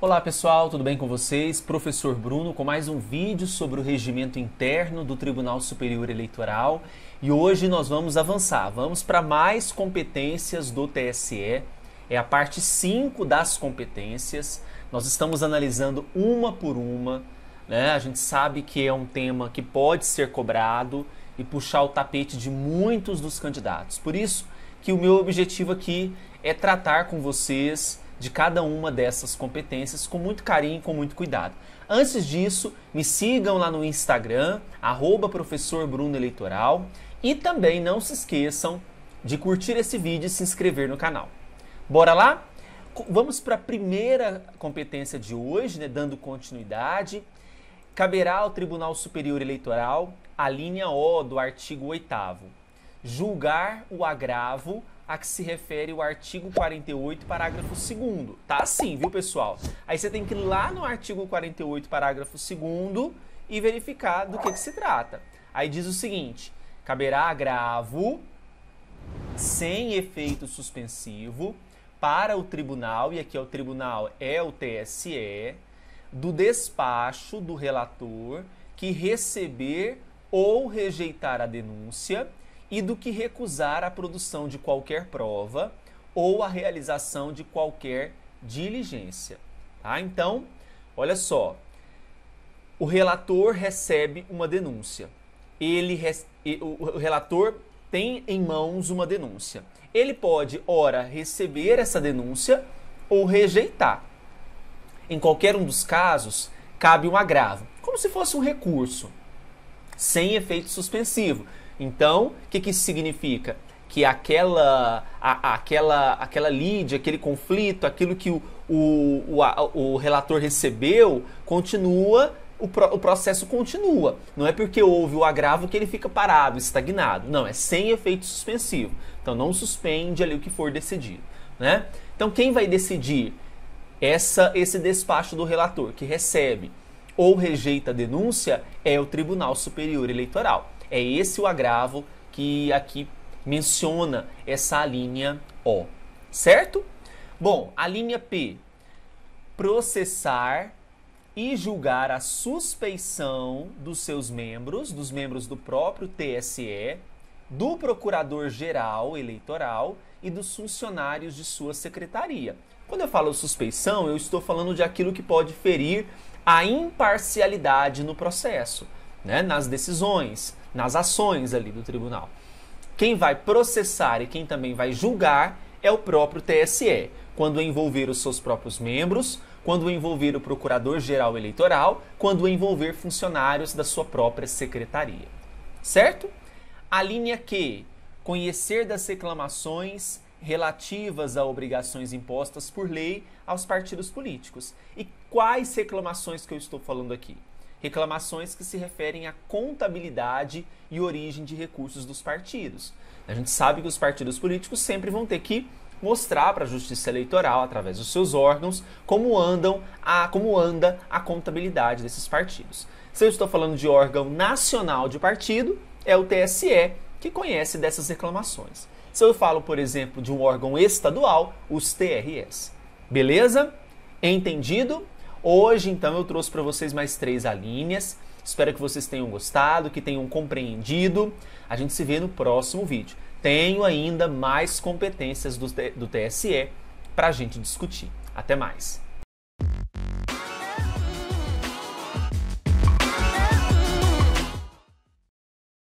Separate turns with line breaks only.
Olá pessoal, tudo bem com vocês? Professor Bruno com mais um vídeo sobre o regimento interno do Tribunal Superior Eleitoral e hoje nós vamos avançar, vamos para mais competências do TSE, é a parte 5 das competências, nós estamos analisando uma por uma, né? a gente sabe que é um tema que pode ser cobrado e puxar o tapete de muitos dos candidatos, por isso que o meu objetivo aqui é tratar com vocês de cada uma dessas competências com muito carinho, e com muito cuidado. Antes disso, me sigam lá no Instagram, arroba e também não se esqueçam de curtir esse vídeo e se inscrever no canal. Bora lá? Vamos para a primeira competência de hoje, né, dando continuidade. Caberá ao Tribunal Superior Eleitoral a linha O do artigo 8 julgar o agravo a que se refere o artigo 48, parágrafo 2 Tá assim, viu, pessoal? Aí você tem que ir lá no artigo 48, parágrafo 2 e verificar do que, que se trata. Aí diz o seguinte: caberá agravo sem efeito suspensivo para o tribunal, e aqui é o tribunal é o TSE, do despacho do relator que receber ou rejeitar a denúncia e do que recusar a produção de qualquer prova ou a realização de qualquer diligência. Tá? Então, olha só, o relator recebe uma denúncia. Ele o relator tem em mãos uma denúncia. Ele pode, ora, receber essa denúncia ou rejeitar. Em qualquer um dos casos, cabe um agravo, como se fosse um recurso, sem efeito suspensivo. Então, o que, que isso significa? Que aquela, a, aquela, aquela lead, aquele conflito, aquilo que o, o, o, a, o relator recebeu, continua o, pro, o, processo continua. Não é porque houve o agravo que ele fica parado, estagnado. Não, é sem efeito suspensivo. Então não suspende ali o que for decidido. Né? Então quem vai decidir essa, esse despacho do relator que recebe ou rejeita a denúncia é o Tribunal Superior Eleitoral. É esse o agravo que aqui menciona essa linha O, certo? Bom, a linha P, processar e julgar a suspeição dos seus membros, dos membros do próprio TSE, do Procurador-Geral Eleitoral e dos funcionários de sua secretaria. Quando eu falo suspeição, eu estou falando de aquilo que pode ferir a imparcialidade no processo, né, nas decisões, nas ações ali do tribunal. Quem vai processar e quem também vai julgar é o próprio TSE, quando envolver os seus próprios membros, quando envolver o Procurador-Geral Eleitoral, quando envolver funcionários da sua própria secretaria. Certo? A linha Q, conhecer das reclamações relativas a obrigações impostas por lei aos partidos políticos. E quais reclamações que eu estou falando aqui? reclamações que se referem à contabilidade e origem de recursos dos partidos. A gente sabe que os partidos políticos sempre vão ter que mostrar para a Justiça Eleitoral, através dos seus órgãos, como andam a como anda a contabilidade desses partidos. Se eu estou falando de órgão nacional de partido, é o TSE que conhece dessas reclamações. Se eu falo, por exemplo, de um órgão estadual, os TRS. Beleza? Entendido? Hoje, então, eu trouxe para vocês mais três alíneas. Espero que vocês tenham gostado, que tenham compreendido. A gente se vê no próximo vídeo. Tenho ainda mais competências do, do TSE para a gente discutir. Até mais!